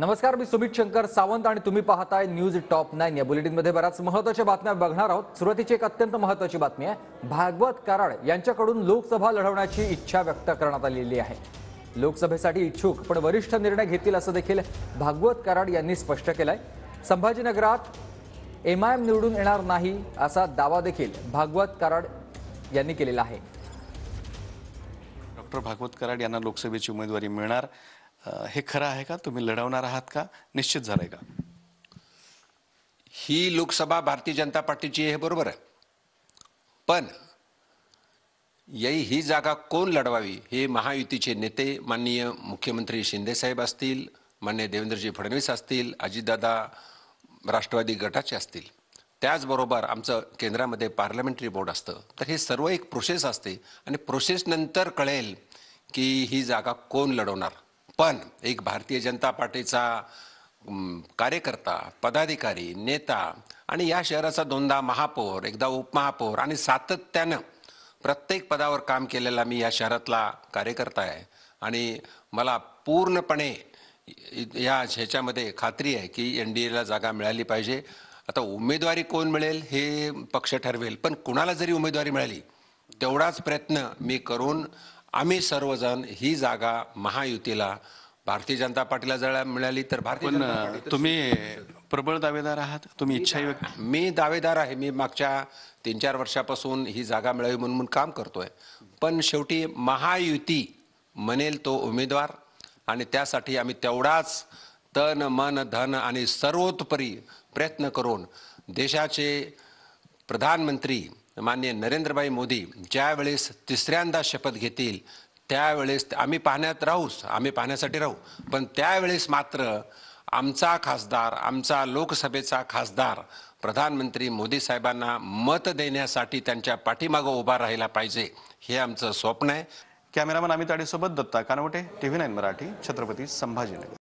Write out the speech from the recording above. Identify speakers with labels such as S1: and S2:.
S1: नमस्कार मी सुमित शंकर सावंत आणि तुम्ही पाहताय न्यूज टॉप नाईन या बुलेटिनमध्ये बऱ्याच महत्त्वाच्या बातम्या बघणार आहोत सुरुवातीची एक अत्यंत महत्त्वाची बातमी आहे भागवत कराड यांच्याकडून लोकसभा लढवण्याची इच्छा व्यक्त करण्यात आलेली आहे लोकसभेसाठी इच्छुक पण वरिष्ठ निर्णय घेतील असं देखील भागवत कराड यांनी स्पष्ट केलंय संभाजीनगरात एम आय एम निवडून येणार नाही असा दावा देखील भागवत कराड यांनी केलेला आहे डॉक्टर भागवत कराड यांना लोकसभेची उमेदवारी मिळणार हे खरं आहे का तुम्ही लढवणार आहात का निश्चित झालंय का ही लोकसभा
S2: भारतीय जनता पार्टीची आहे बरोबर आहे पण यही ही जागा कोण लढवावी हे महायुतीचे नेते माननीय मुख्यमंत्री शिंदेसाहेब असतील मान्य देवेंद्रजी फडणवीस असतील अजितदादा राष्ट्रवादी गटाचे असतील त्याचबरोबर आमचं केंद्रामध्ये पार्लमेंटरी बोर्ड असतं तर हे सर्व एक प्रोसेस असते आणि प्रोसेसनंतर कळेल की ही जागा कोण लढवणार पण एक भारतीय जनता पार्टीचा कार्यकर्ता पदाधिकारी नेता आणि या शहराचा दोनदा महापौर एकदा उपमहापौर आणि सातत्यानं प्रत्येक पदावर काम केलेला मी या शहरातला कार्यकर्ता आहे आणि मला पूर्णपणे या ह्याच्यामध्ये खात्री आहे की एन डी एला जागा मिळाली पाहिजे आता उमेदवारी कोण मिळेल हे पक्ष ठरवेल पण कुणाला जरी उमेदवारी मिळाली तेवढाच प्रयत्न मी करून आम्ही सर्वजण ही जागा महायुतीला भारतीय जनता पार्टीला जर मिळाली तर भारतीय तुम्ही
S1: प्रबळ दावेदार आहात तुम्ही इच्छा मी
S2: दावेदार आहे मी मागच्या तीन चार वर्षापासून ही जागा मिळावी म्हणून काम करतोय पण शेवटी महायुती म्हणेल तो उमेदवार आणि त्यासाठी आम्ही तेवढाच तन मन धन आणि सर्वोत्परी प्रयत्न करून देशाचे प्रधानमंत्री मान्य नरेंद्रभाई मोदी ज्यावेळेस तिसऱ्यांदा शपथ घेतील त्यावेळेस आम्ही पाहण्यात राहूच आम्ही पाहण्यासाठी राहू पण त्यावेळेस मात्र आमचा खासदार आमचा लोकसभेचा खासदार प्रधानमंत्री मोदी साहेबांना मत देण्यासाठी त्यांच्या पाठीमागं उभा राहायला पाहिजे हे आमचं स्वप्न आहे कॅमेरामन अमित आडीसोबत Datta Kanwate T V nine Marathi Chhatrapati Sambhajinagar